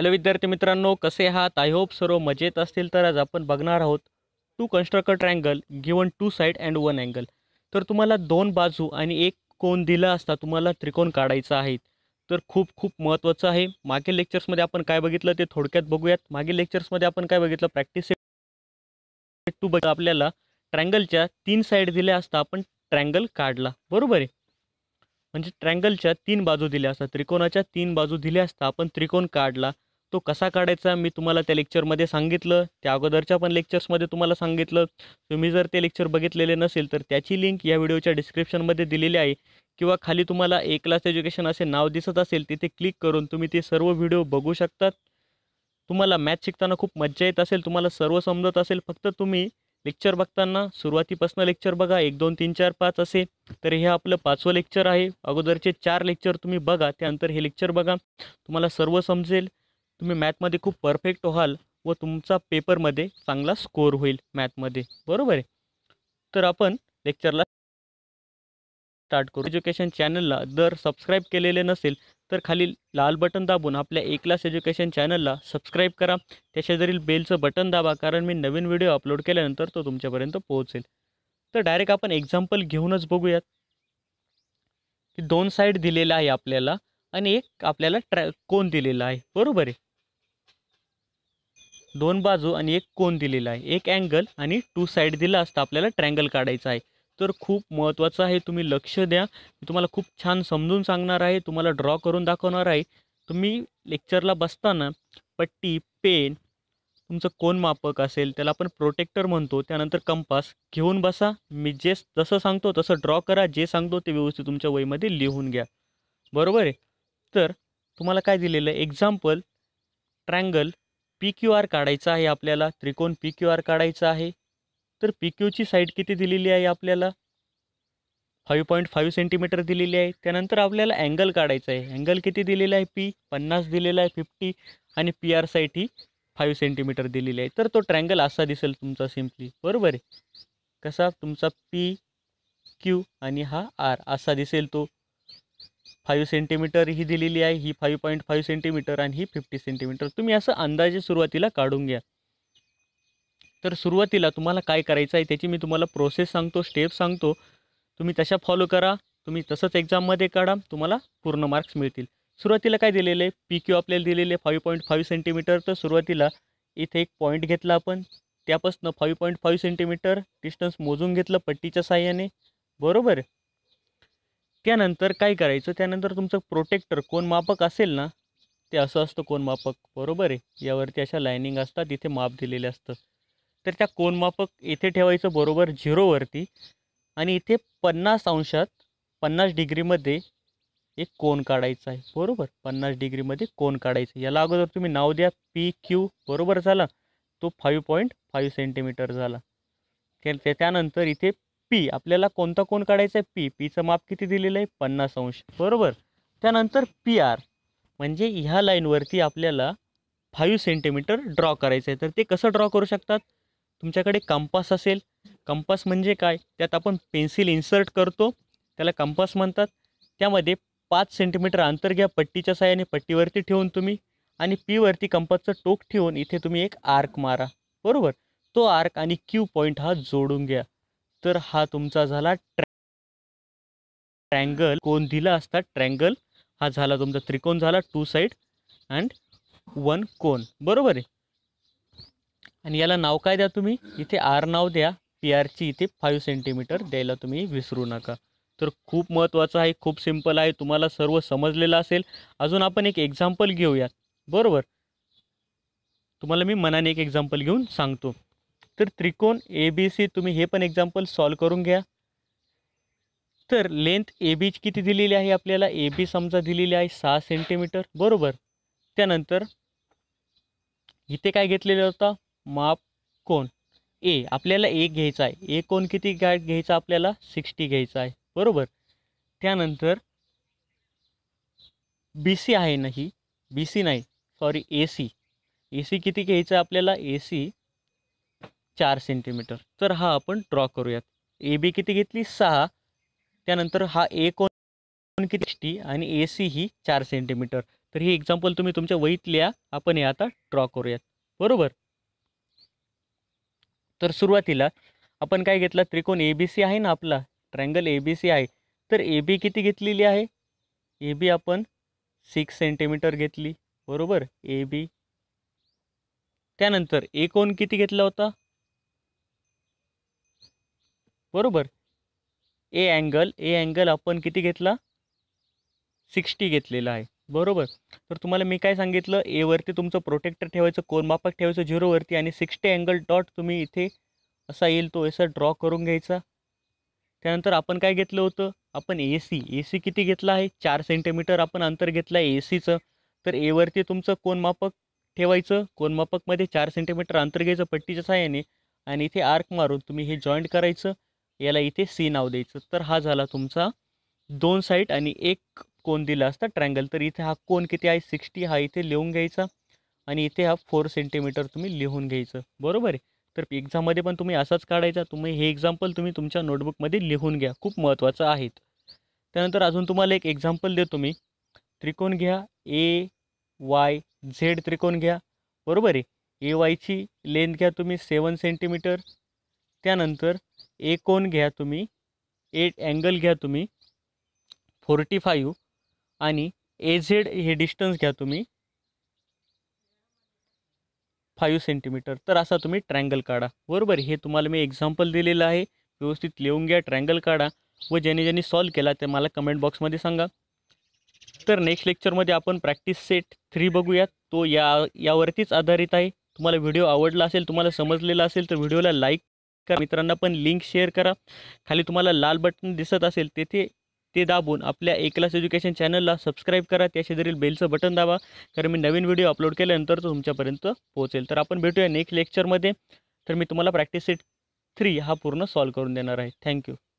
hello विद्यार्थी मित्रांनो कसे आहात आय होप सर्व मजेत असतील तर आज आपण बघणार आहोत to constructor triangle given two side and one angle तर तुम्हाला दोन बाजू आणि एक कोण दिला असता तुम्हाला त्रिकोण काढायचा आहे तर खूप खूप महत्त्वाचं आहे मागील लेक्चर्समध्ये आपण काय बघितलं ते थोडक्यात बघूयात मागील लेक्चर्समध्ये आपण काय बघितलं प्रॅक्टिस सेट टू बघ आपल्याला ट्रँगलच्या तीन साईड दिल्या असता आपण ट्रँगल काढला बरोबर आहे म्हणजे ट्रँगलच्या तीन बाजू दिल्या असता त्रिकोणाच्या तीन बाजू दिल्या असता आपण त्रिकोण काढला तो कसा काढायचा मी तुम्हाला त्या लेक्चरमध्ये सांगितलं त्या अगोदरच्या पण लेक्चर्समध्ये तुम्हाला सांगितलं तुम्ही जर ते लेक्चर बघितलेले नसेल तर त्याची लिंक या व्हिडिओच्या डिस्क्रिप्शनमध्ये दिलेली आहे किंवा खाली तुम्हाला ए क्लास एज्युकेशन असे नाव दिसत असेल तिथे क्लिक करून तुम्ही ते सर्व व्हिडिओ बघू शकतात तुम्हाला मॅथ शिकताना खूप मज्जा येत असेल तुम्हाला सर्व समजत असेल फक्त तुम्ही लेक्चर बघताना सुरुवातीपासून लेक्चर बघा एक दोन तीन चार पाच असे तर हे आपलं पाचवं लेक्चर आहे अगोदरचे चार लेक्चर तुम्ही बघा त्यानंतर हे लेक्चर बघा तुम्हाला सर्व समजेल तुम्ही मॅथमध्ये खूप परफेक्ट व्हाल व तुमचा पेपरमध्ये चांगला स्कोअर होईल मॅथमध्ये बरोबर आहे तर आपण लेक्चरला स्टार्ट करू एज्युकेशन चॅनलला जर सबस्क्राईब केलेले नसेल तर खाली लाल बटन दाबून आपल्या ए क्लास एज्युकेशन चॅनलला सबस्क्राईब करा त्याच्याजरील जरी बेलचं बटन दाबा कारण मी नवीन व्हिडिओ अपलोड केल्यानंतर तो तुमच्यापर्यंत पोहोचेल तर डायरेक्ट आपण एक्झाम्पल घेऊनच बघूयात की दोन साईड दिलेला आहे आपल्याला आणि एक आपल्याला ट्रॅ कोण दिलेला आहे बरोबर आहे दोन बाजू आणि एक कोन दिलेला आहे एक अँगल आणि टू साईड दिला असता आपल्याला ट्रँगल काढायचं आहे तर खूप महत्त्वाचं आहे तुम्ही लक्ष द्या मी तुम्हाला खूप छान समजून सांगणार आहे तुम्हाला ड्रॉ करून दाखवणार आहे तुम्ही लेक्चरला बसताना पट्टी पेन तुमचं कोण मापक असेल त्याला आपण प्रोटेक्टर म्हणतो त्यानंतर कंपास घेऊन बसा मी जे जसं सांगतो तसं ड्रॉ करा जे सांगतो ते व्यवस्थित तुमच्या वहीमध्ये लिहून घ्या बरोबर आहे तर तुम्हाला काय दिलेलं आहे example triangle P Q R काढायचा आहे आपल्याला त्रिकोण पी क्यू आर काढायचा आहे तर पी क्यूची साईड किती दिलेली आहे आपल्याला फाईव्ह पॉईंट फाईव्ह सेंटीमीटर दिलेली आहे त्यानंतर आपल्याला अँगल काढायचा आहे अँगल किती दिलेला आहे पी पन्नास दिलेला आहे फिफ्टी आणि पी आर साईट ही फाईव्ह सेंटीमीटर दिलेली आहे तर तो ट्रँगल असा दिसेल तुमचा सिम्पली बरोबर आहे कसा तुमचा पी क्यू आणि हा आर असा दिसेल तो फाईव्ह सेंटीमीटर ही दिलेली आहे ही फाईव्ह पॉईंट फाईव्ह सेंटीमीटर आणि ही फिफ्टी सेंटीमीटर तुम्ही असं अंदाजे सुरुवातीला काढून घ्या तर सुरुवातीला तुम्हाला काय करायचं आहे त्याची मी तुम्हाला प्रोसेस सांगतो स्टेप सांगतो तुम्ही तशा फॉलो करा तुम्ही तसंच एक्झाममध्ये काढा तुम्हाला पूर्ण मार्क्स मिळतील सुरुवातीला काय दिलेलं आहे पी क्यू आपल्याला दिलेले फाईव्ह पॉईंट फाईव्ह सेंटीमीटर तर सुरुवातीला इथे एक पॉईंट घेतला आपण त्यापासून five point five centimetre distance मोजून घेतलं पट्टीच्या साह्याने बरोबर त्यानंतर काय करायचं त्यानंतर तुमचं प्रोटेक्टर कोण मापक असेल ना ते असं असतं कोण मापक बरोबर आहे यावरती अशा लायनिंग असतात इथे माप दिलेले असतं तर त्या कोण मापक इथे ठेवायचं बरोबर झिरोवरती आणि इथे पन्नास अंशात पन्नास डिग्रीमध्ये एक कोण काढायचा आहे बरोबर पन्नास डिग्रीमध्ये कोण काढायचं याला अगोदर तुम्ही नाव द्या पी क्यू बरोबर झाला तो फाईव्ह पॉईंट फाईव्ह सेंटीमीटर झाला त्यानंतर इथे पी आपल्याला कोणता कोण काढायचा आहे पी पीचं माप किती दिलेलं आहे पन्नास अंश बरोबर त्यानंतर पी आर म्हणजे ह्या लाईनवरती आपल्याला फाईव्ह सेंटीमीटर ड्रॉ करायचं आहे तर ते कसं ड्रॉ करू शकतात तुमच्याकडे कंपास असेल कंपास म्हणजे काय त्यात आपण पेन्सिल इन्सर्ट करतो त्याला कंपास म्हणतात त्यामध्ये पाच सेंटीमीटर अंतर घ्या पट्टीच्या साह्याने पट्टीवरती ठेवून तुम्ही आणि पीवरती कंपासचं टोक ठेवून इथे तुम्ही एक आर्क मारा बरोबर तो आर्क आणि क्यू पॉईंट हा जोडून घ्या तर हा तुमचा झाला ट्रँगल कोण दिला असता ट्रँगल हा झाला तुमचा त्रिकोण झाला टू साईड अँड वन कोन बरोबर आहे आणि याला नाव काय द्या तुम्ही इथे आर नाव द्या पी आरची इथे फाईव्ह सेंटीमीटर द्यायला तुम्ही विसरू नका तर खूप महत्त्वाचं आहे खूप सिम्पल आहे तुम्हाला सर्व समजलेलं असेल अजून आपण एक एक्झाम्पल घेऊयात बरोबर तुम्हाला मी मनाने एक एक्झाम्पल घेऊन सांगतो तर त्रिकोण ए बी सी तुम्ही हे पण एक्झाम्पल सॉल्व करून घ्या तर लेंथ ए बीच किती दिलेली आहे आपल्याला ए बी समजा दिलेली आहे सहा सेंटीमीटर बरोबर त्यानंतर इथे काय घेतलेला होता माप कोण ए आपल्याला एक घ्यायचा आहे ए कोण किती घ्यायचा आपल्याला सिक्स्टी घ्यायचा आहे बरोबर त्यानंतर बी सी आहे नाही बी सी नाही sorry A C A C किती घ्यायचं आपल्याला ए सी चार सेंटीमीटर तर हा आपण ड्रॉ करूयात ए बी किती घेतली सहा त्यानंतर हा ए कोण किती आणि ए सी ही चार सेंटीमीटर तर ही एक्झाम्पल तुम्ही तुमच्या वहीत लिहा आपण हे आता ड्रॉ करूयात बरोबर तर सुरुवातीला आपण काय घेतला त्रिकोण ए बी सी आहे ना आपला ट्रँगल ए बी सी आहे तर ए बी किती घेतलेली आहे ए बी आपण सिक्स सेंटीमीटर घेतली बरोबर ए बी त्यानंतर ए कोण किती घेतला होता बरोबर ए अँगल ए अँगल आपण किती घेतला सिक्स्टी घेतलेला आहे बरोबर तर तुम्हाला मी काय सांगितलं एवरती तुमचं प्रोटेक्टर ठेवायचं कोनमापक ठेवायचं झिरोवरती आणि सिक्स्टी अँगल डॉट तुम्ही इथे असा येईल तो असा ड्रॉ करून घ्यायचा त्यानंतर आपण काय घेतलं होतं आपण ए सी ए सी किती घेतला आहे चार सेंटीमीटर आपण अंतर घेतलं आहे ए सीचं तर एवरती तुमचं कोनमापक ठेवायचं कोनमापकमध्ये चार सेंटीमीटर अंतर घ्यायचं पट्टीच्या सहाय्याने आणि इथे आर्क मारून तुम्ही हे जॉईंट करायचं याला इथे सी नाव द्यायचं तर हा झाला तुमचा दोन साईड आणि एक कोण दिला असता ट्रँगल तर इथे हा कोण किती आहे सिक्स्टी हा इथे लिहून घ्यायचा आणि इथे हा फोर सेंटीमीटर तुम्ही लिहून घ्यायचं बरोबर आहे तर एक्झाममध्ये पण तुम्ही असाच काढायचा तुम्ही हे एक्झाम्पल तुम्ही तुमच्या नोटबुकमध्ये लिहून घ्या खूप महत्त्वाचं आहे त्यानंतर अजून तुम्हाला एक एक्झाम्पल देतो मी त्रिकोण घ्या ए वाय झेड त्रिकोण घ्या बरोबर आहे ए वायची लेंथ घ्या तुम्ही सेवन सेंटीमीटर त्यानंतर ए कोन घ्या तुम्ही एट अँगल घ्या तुम्ही फोर्टी फाईव्ह आणि ए झेड हे डिस्टन्स घ्या तुम्ही फाईव्ह सेंटीमीटर तर असा तुम्ही ट्रँगल काढा बरोबर हे तुम्हाला मी एक्झाम्पल दिलेलं आहे व्यवस्थित लिहून घ्या ट्रँगल काढा व ज्याने ज्यांनी सॉल्व केला ते मला कमेंट बॉक्समध्ये सांगा तर नेक्स्ट लेक्चरमध्ये आपण प्रॅक्टिस सेट थ्री बघूयात तो या यावरतीच आधारित आहे तुम्हाला व्हिडिओ आवडला असेल तुम्हाला समजलेला असेल तर व्हिडिओला लाईक करा मित्रांना पण लिंक शेअर करा खाली तुम्हाला लाल बटन दिसत असेल तेथे ते दाबून आपल्या ए क्लास एज्युकेशन चॅनलला सबस्क्राईब करा त्या शेजारील बेलचं बटन दाबा कारण मी नवीन व्हिडिओ अपलोड केल्यानंतर तो तुमच्यापर्यंत पोहोचेल तर आपण भेटूया नेक्स्ट लेक्चरमध्ये तर मी तुम्हाला प्रॅक्टिस सेट थ्री हा पूर्ण सॉल्व करून देणार आहे थँक्यू